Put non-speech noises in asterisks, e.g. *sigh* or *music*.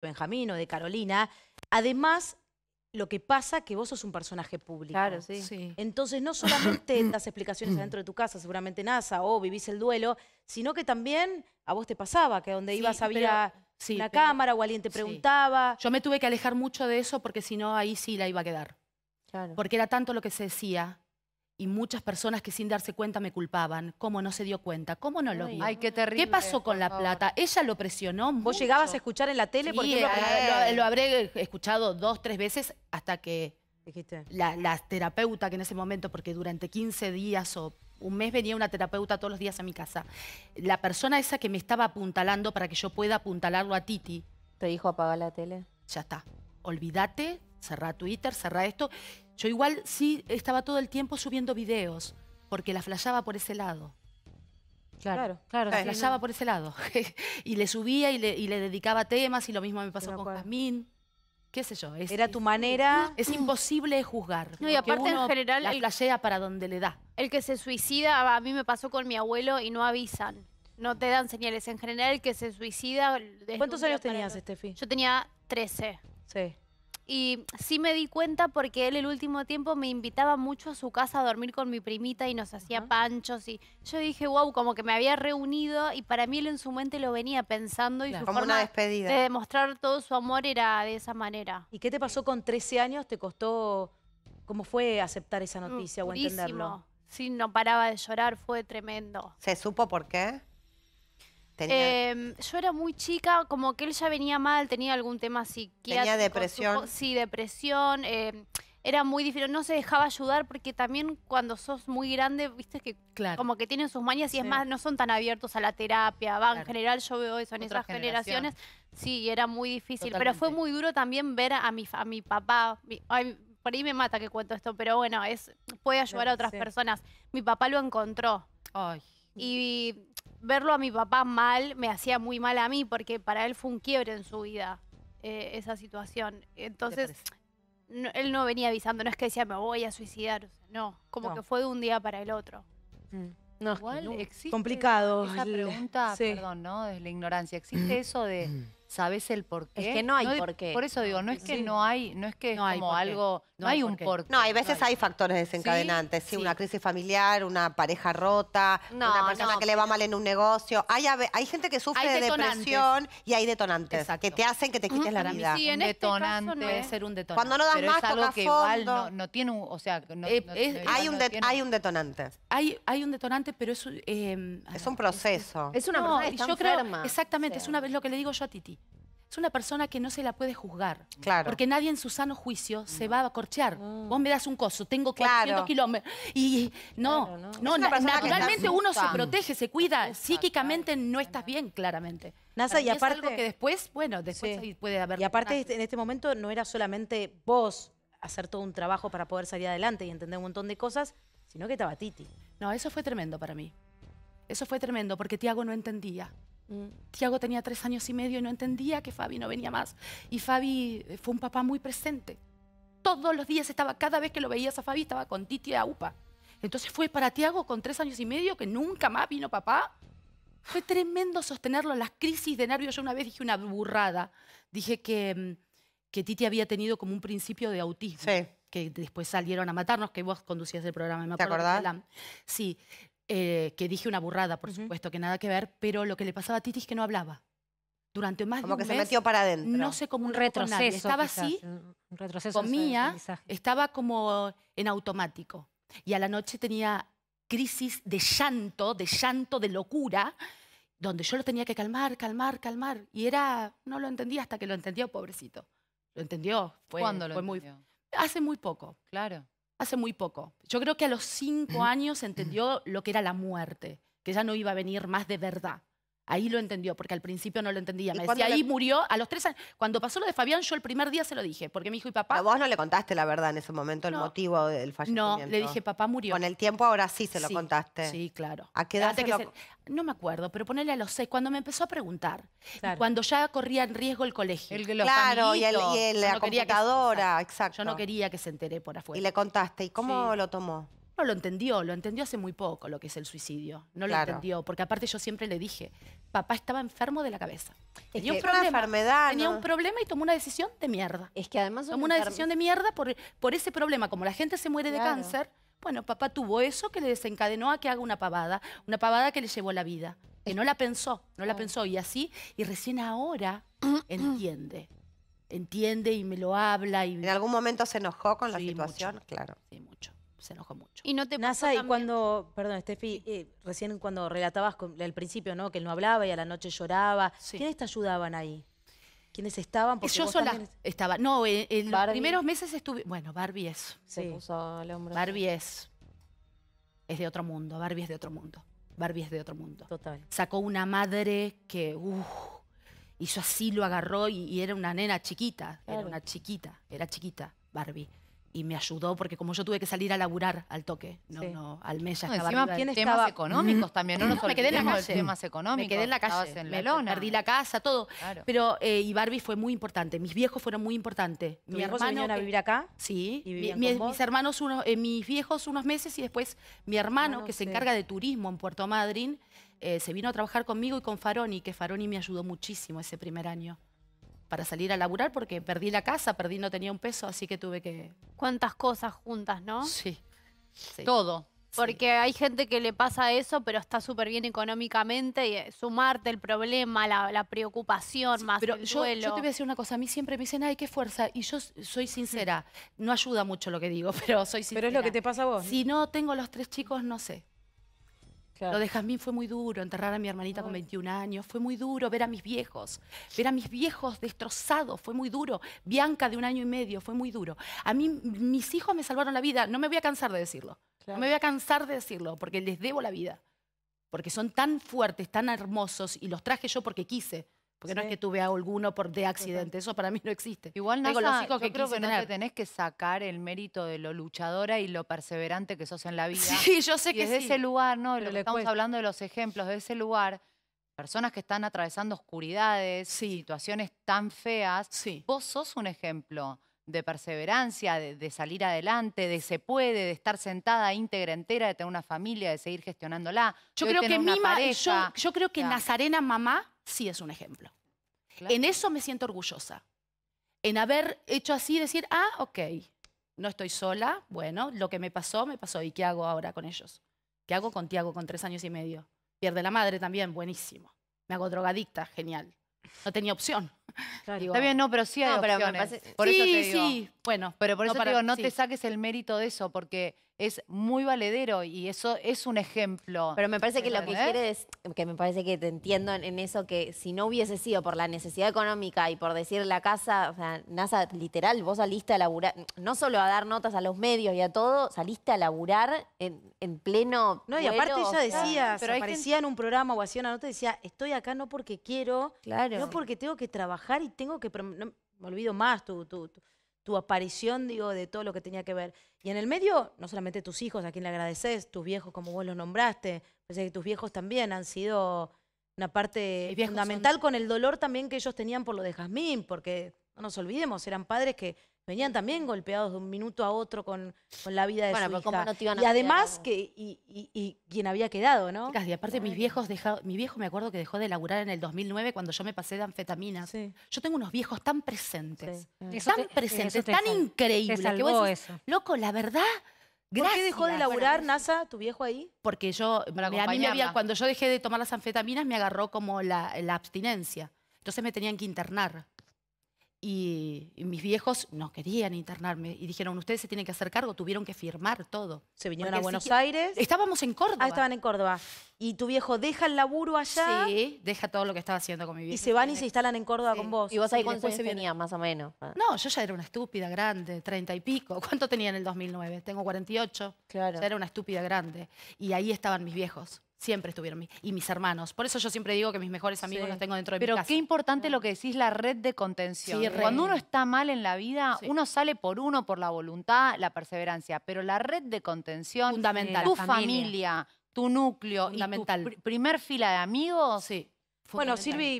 Benjamín o de Carolina. Además, lo que pasa que vos sos un personaje público. Claro, sí. Entonces no solamente *coughs* das explicaciones dentro de tu casa, seguramente NASA o vivís el duelo, sino que también a vos te pasaba, que donde ibas había una cámara o alguien te preguntaba. Yo me tuve que alejar mucho de eso porque si no ahí sí la iba a quedar. Claro. Porque era tanto lo que se decía y muchas personas que sin darse cuenta me culpaban. ¿Cómo no se dio cuenta? ¿Cómo no lo vio? Ay, qué terrible. ¿Qué pasó con la plata? Ella lo presionó. ¿Vos llegabas a escuchar en la tele? Sí, lo, habré escuchado dos, tres veces hasta que La, la, terapeuta que en ese momento, porque durante 15 días o un mes venía una terapeuta todos los días a mi casa, la persona esa que me estaba apuntalando para que yo pueda apuntalarlo a Titi. ¿Te dijo apagar la tele? Ya está. Olvídate, cerrá Twitter, cerrá esto yo igual sí estaba todo el tiempo subiendo videos, porque la flashaba por ese lado. Claro, claro. claro flashaba por ese lado. *laughs* y le subía y le, y le, dedicaba temas y lo mismo me pasó con Jasmine Qué sé yo. Era tu manera. Es imposible juzgar. No, y aparte en general. La flashea para donde le da. El que se suicida, a mí me pasó con mi abuelo y no avisan. No te dan señales. En general, el que se suicida. ¿Cuántos años tenías, Estefi? Yo tenía 13. Sí y sí me di cuenta porque él el último tiempo me invitaba mucho a su casa a dormir con mi primita y nos hacía panchos y yo dije, wow, como que me había reunido y para mí él en su mente lo venía pensando y su como forma una despedida. de demostrar todo su amor era de esa manera. ¿Y qué te pasó con 13 años? ¿Te costó, cómo fue aceptar esa noticia o mm, entenderlo? Sí, no paraba de llorar, fue tremendo. ¿Se supo por qué? Em, yo era muy chica, como que él ya venía mal, tenía algún tema psiquiátrico. Tenía depresión. sí, depresión. Em, era muy difícil, no se dejaba ayudar porque también cuando sos muy grande, viste que como que tienen sus mañas y es más, no son tan abiertos a la terapia, en general yo veo eso en esas generaciones, sí, era muy difícil, pero fue muy duro también ver a mi, mi papá, por ahí me mata que cuento esto, pero bueno, es puede ayudar a otras personas. Mi papá lo encontró. Ay. Y verlo a mi papá mal me hacía muy mal a mí porque para él fue un quiebre en su vida eh, esa situación. Entonces, él no venía avisando, no es que decía me voy a suicidar, no, como que fue de un día para el otro. Mm. Igual complicado. Esa pregunta, perdón, ¿no? Desde la ignorancia, ¿existe *clears throat* eso de sabes el por Es que no hay porqué por qué. Por eso digo, no es que no hay, no es que como algo, no, hay, un por No, hay veces hay. factores desencadenantes, ¿Sí? una crisis familiar, una pareja rota, una persona que le va mal en un negocio. Hay, gente que sufre de depresión y hay detonantes que te hacen que te quites la vida. Sí, este detonante ser un detonante. Cuando no das más, es algo fondo. no, tiene o sea, hay, un hay un detonante. Hay, hay un detonante, pero es, eh, es un proceso. Es, una persona exactamente, es una vez lo que le digo yo a Titi es una persona que no se la puede juzgar. Claro. Porque nadie en su sano juicio se va a corchear. Mm. Vos me das un coso, tengo 400 claro. kilómetros. Y no, no, no naturalmente uno se protege, se cuida. Psíquicamente no estás bien, claramente. NASA, y aparte. que después, bueno, después puede haber. Y aparte, este, en este momento no era solamente vos hacer todo un trabajo para poder salir adelante y entender un montón de cosas, sino que estaba Titi. No, eso fue tremendo para mí. Eso fue tremendo porque Tiago no entendía. Mm, Tiago tenía tres años y medio y no entendía que Fabi no venía más. Y Fabi eh, fue un papá muy presente. Todos los días estaba, cada vez que lo veías a Fabi, estaba con Titi a UPA. Entonces fue para Tiago con tres años y medio que nunca más vino papá. Fue tremendo sostenerlo. Las crisis de nervios, yo una vez dije una burrada. Dije que, mm, que Titi había tenido como un principio de autismo. Que después salieron a matarnos, que vos conducías el programa. Me ¿Te acordás? Sí. Eh, que dije una burrada, por supuesto, que nada que ver, pero lo que le pasaba a Titi es que no hablaba. Durante más de un que se metió para adentro. No sé, como un retroceso, Estaba así, un retroceso comía, estaba como en automático. Y a la noche tenía crisis de llanto, de llanto, de locura, donde yo lo tenía que calmar, calmar, calmar. Y era, no lo entendía hasta que lo entendió, pobrecito. Lo entendió. Fue, ¿Cuándo lo fue entendió? Muy, hace muy poco. Claro hace muy poco. Yo creo que a los cinco años entendió lo que era la muerte, que ya no iba a venir más de verdad. Ahí lo entendió, porque al principio no lo entendía. Me decía, ahí murió a los tres años. Cuando pasó lo de Fabián, yo el primer día se lo dije, porque mi hijo y papá. A vos no le contaste la verdad en ese momento, el motivo del fallecimiento. No, le dije, papá murió. Con el tiempo ahora sí se lo contaste. Sí, claro. ¿A qué edad No me acuerdo, pero ponerle a los seis, cuando me empezó a preguntar. Cuando ya corría en riesgo el colegio. claro, y, la computadora, exacto. Yo no quería que se entere por afuera. Y le contaste, ¿y cómo lo tomó? lo entendió, lo entendió hace muy poco lo que es el suicidio. No lo entendió, porque aparte yo siempre le dije, papá estaba enfermo de la cabeza. Tenía un problema, y tomó una decisión de mierda. Es que además... Tomó una decisión de mierda por, por ese problema. Como la gente se muere de cáncer, bueno, papá tuvo eso que le desencadenó a que haga una pavada, una pavada que le llevó la vida. Que no la pensó, no la pensó y así, y recién ahora *clears throat* entiende. Entiende y me lo habla. Y... ¿En algún momento se enojó con la situación? Claro. Sí, mucho se enojó mucho. Y no te NASA, y cuando, perdón, Steffi, eh, recién cuando relatabas al principio, ¿no? Que él no hablaba y a la noche lloraba. ¿Quiénes te ayudaban ahí? ¿Quiénes estaban? Porque Yo sola estaba. No, en, eh, eh, los primeros meses estuve. Bueno, Barbie es. Barbie es. Es de otro mundo. Barbie es de otro mundo. Barbie es de otro mundo. Total. Sacó una madre que. Y hizo así, lo agarró y, era una nena chiquita. Era una chiquita. Era chiquita, Barbie y me ayudó porque como yo tuve que salir a laburar al toque, no, al mes ya estaba temas económicos también, *laughs* no, me quedé en la calle, económicos, me quedé en la calle, perdí la casa, todo. Pero eh, y Barbie fue muy importante, mis viejos fueron muy importantes. mi hermano a vivir acá? Sí, mis hermanos unos, eh, mis viejos unos meses y después mi hermano que se encarga de turismo en Puerto Madryn eh, se vino a trabajar conmigo y con Faroni, que Faroni me ayudó muchísimo ese primer año para salir a laburar porque perdí la casa, perdí, no tenía un peso, así que tuve que... Cuántas cosas juntas, ¿no? Sí. Todo. Porque hay gente que le pasa eso, pero está súper bien económicamente, y eh, sumarte el problema, la, preocupación, más pero yo, Yo te voy a decir una cosa, a mí siempre me dicen, ay, qué fuerza, y yo soy sincera, no ayuda mucho lo que digo, *laughs* pero soy sincera. Pero es lo que te pasa a vos. Si no tengo los tres chicos, no sé. Lo de Jasmine fue muy duro, enterrar a mi hermanita con 21 años, fue muy duro ver a mis viejos, ver a mis viejos destrozados, fue muy duro. Bianca de un año y medio, fue muy duro. A mí, mis hijos me salvaron la vida, no me voy a cansar de decirlo, no me voy a cansar de decirlo, porque les debo la vida, porque son tan fuertes, tan hermosos y los traje yo porque quise. Porque no es que tuve alguno por de accidente, eso para mí no existe. Igual Nasa, los yo creo que tenés que sacar el mérito de lo luchadora y lo perseverante que sos en la vida. Sí, yo sé que desde ese lugar, ¿no? lo estamos hablando de los ejemplos, de ese lugar, personas que están atravesando oscuridades, situaciones tan feas, vos sos un ejemplo de perseverancia, de, salir adelante, de se puede, de estar sentada íntegra entera, de tener una familia, de seguir gestionándola. Yo creo que yo, creo que Nazarena mamá sí es un ejemplo. En eso me siento orgullosa. En haber hecho así, decir, ah, ok, no estoy sola, bueno, lo que me pasó, me pasó. ¿Y qué hago ahora con ellos? ¿Qué hago con Tiago con tres años y medio? Pierde la madre también, buenísimo. Me hago drogadicta, genial. No tenía opción. Está bien, no, pero sí hay por sí, eso sí. Bueno, pero por eso te digo, no te saques el mérito de eso, porque es muy valedero y eso es un ejemplo. Pero me parece que lo que quieres, que me parece que te entiendo en, eso, que si no hubiese sido por la necesidad económica y por decir la casa, o sea, NASA, literal, vos saliste a laburar, no solo a dar notas a los medios y a todo, saliste a laburar en, pleno... No, y aparte ella decía, pero aparecía en un programa o hacía una nota decía, estoy acá no porque quiero, no porque tengo que trabajar y tengo que, me olvido más tu, tu, aparición, digo, de todo lo que tenía que ver. Y en el medio, no solamente tus hijos, a quien le agradeces, tus viejos, como vos los nombraste, pensé que tus viejos también han sido una parte fundamental con el dolor también que ellos tenían por lo de Jazmín, porque no nos olvidemos, eran padres que venían también golpeados de un minuto a otro con, con la vida de su y además, que, y, y, quien había quedado, ¿no? Casi, aparte mis viejos dejado, mi viejo me acuerdo que dejó de laburar en el 2009 cuando yo me pasé de anfetaminas. Yo tengo unos viejos tan presentes, tan eh, presentes, tan increíbles. que vos loco, la verdad... Gracias. ¿Por qué dejó de laburar pues NASA, tu viejo ahí? Porque yo, cuando yo dejé de tomar las anfetaminas, me agarró como la, la abstinencia. Entonces me tenían que internar. Y, mis viejos no querían internarme y dijeron, ustedes se tienen que hacer cargo, tuvieron que firmar todo. ¿Se vinieron a Buenos Aires? Estábamos en Córdoba. Ah, estaban en Córdoba. ¿Y tu viejo deja el laburo allá? Sí, deja todo lo que estaba haciendo con mi viejo. Y se van y se instalan en Córdoba con vos. ¿Y vos ahí cuánto se venía, más o menos? Ah. No, yo ya era una estúpida grande, treinta y pico. ¿Cuánto tenía en el 2009? Tengo 48. Claro. Ya era una estúpida grande. Y ahí estaban mis viejos. Siempre estuvieron. Y mis hermanos. Por eso yo siempre digo que mis mejores amigos los tengo dentro de mi casa. Pero qué importante mm. lo que decís, la red de contención. Cuando uno está mal en la vida, uno sale por uno, por la voluntad, la perseverancia. Pero la red de contención, Fundamental. tu familia. tu núcleo, Y tu primer fila de amigos. Sí. Bueno, Silvi,